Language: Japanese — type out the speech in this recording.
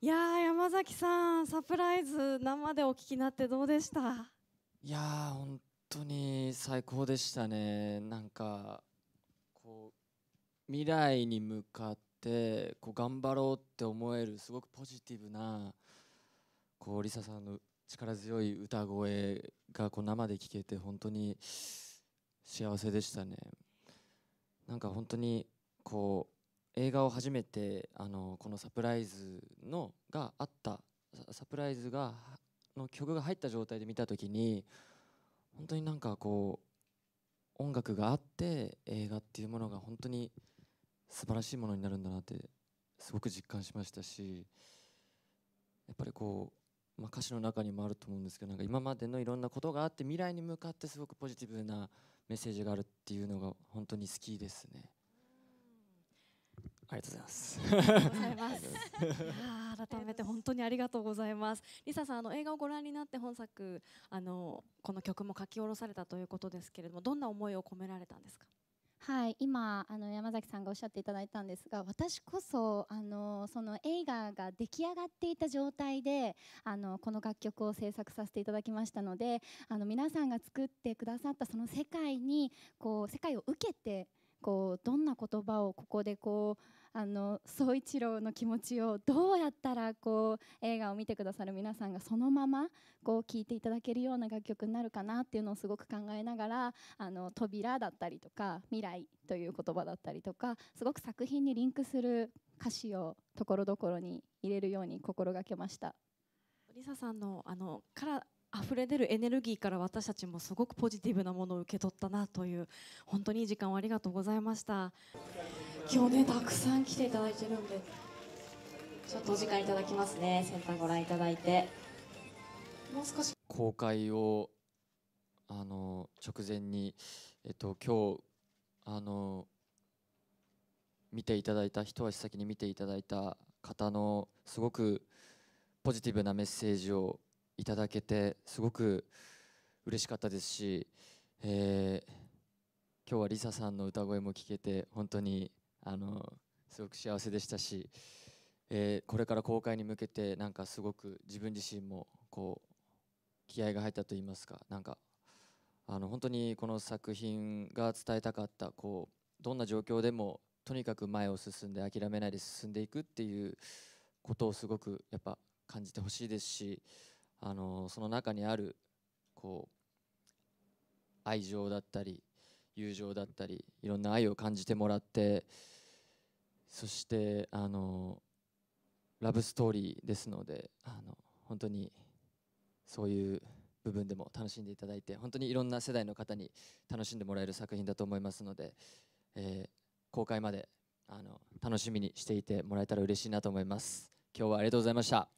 いや山崎さんサプライズ生でお聞きになってどうでしたいや本当に最高でしたねなんかこう未来に向かってこう頑張ろうって思えるすごくポジティブなこうリサさんの力強い歌声がこう生で聴けて本当に幸せでしたねなんか本当にこう映画を初めてあのこのサプライズのがあったサプライズがの曲が入った状態で見た時に本当になんかこう音楽があって映画っていうものが本当に素晴らしいものになるんだなってすごく実感しましたしやっぱりこう、まあ、歌詞の中にもあると思うんですけどなんか今までのいろんなことがあって未来に向かってすごくポジティブなメッセージがあるっていうのが本当に好きですね。ありがとうございます。ありがとうございます。改めて本当にありがとうございます。リサさん、あの映画をご覧になって本作あのこの曲も書き下ろされたということですけれども、どんな思いを込められたんですか。はい、今あの山崎さんがおっしゃっていただいたんですが、私こそあのその映画が出来上がっていた状態で、あのこの楽曲を制作させていただきましたので、あの皆さんが作ってくださったその世界にこう世界を受けてこうどんな言葉をここでこうあの総一郎の気持ちをどうやったらこう映画を見てくださる皆さんがそのままこう聴いていただけるような楽曲になるかなっていうのをすごく考えながら「あの扉」だったりとか「未来」という言葉だったりとかすごく作品にリンクする歌詞をところどころに入れるように心がけました。リサさんのあのから溢れ出るエネルギーから私たちもすごくポジティブなものを受け取ったなという本当にいい時間をありがとうございました今日ねたくさん来ていただいてるんでちょっとお時間いただきますねセンターご覧いただいてもう少し公開をあの直前にえっと今日あの見ていただいた一足先に見ていただいた方のすごくポジティブなメッセージをいただけてすごく嬉しかったですし、えー、今日はリサさんの歌声も聞けて本当にあのすごく幸せでしたし、えー、これから公開に向けてなんかすごく自分自身もこう気合が入ったと言いますかなんかあの本当にこの作品が伝えたかったこうどんな状況でもとにかく前を進んで諦めないで進んでいくっていうことをすごくやっぱ感じてほしいですしあのその中にあるこう愛情だったり友情だったりいろんな愛を感じてもらってそしてあのラブストーリーですのであの本当にそういう部分でも楽しんでいただいて本当にいろんな世代の方に楽しんでもらえる作品だと思いますので、えー、公開まであの楽しみにしていてもらえたら嬉しいなと思います今日はありがとうございました